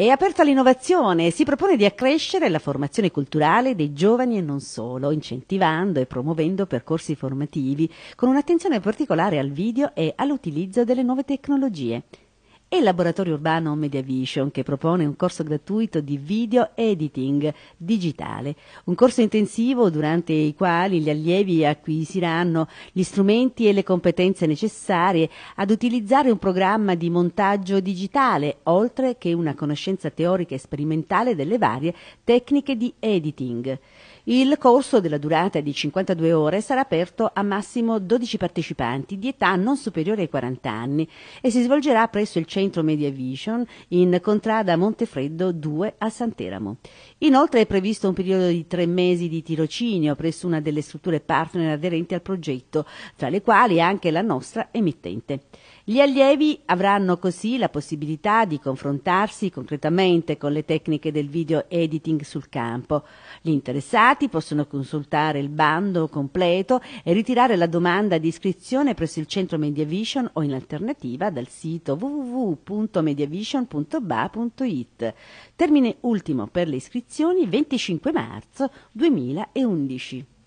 È aperta all'innovazione e si propone di accrescere la formazione culturale dei giovani e non solo, incentivando e promuovendo percorsi formativi con un'attenzione particolare al video e all'utilizzo delle nuove tecnologie e il laboratorio urbano Mediavision che propone un corso gratuito di video editing digitale, un corso intensivo durante i quali gli allievi acquisiranno gli strumenti e le competenze necessarie ad utilizzare un programma di montaggio digitale, oltre che una conoscenza teorica e sperimentale delle varie tecniche di editing. Il corso della durata di 52 ore sarà aperto a massimo 12 partecipanti di età non superiore ai 40 anni e si svolgerà presso il centro Centro Media Vision in contrada Montefreddo 2 a Santeramo. Inoltre è previsto un periodo di tre mesi di tirocinio presso una delle strutture partner aderenti al progetto, tra le quali anche la nostra emittente. Gli allievi avranno così la possibilità di confrontarsi concretamente con le tecniche del video editing sul campo. Gli interessati possono consultare il bando completo e ritirare la domanda di iscrizione presso il centro Media Vision o in alternativa dal sito www www.mediavision.ba.it. Termine ultimo per le iscrizioni 25 marzo 2011.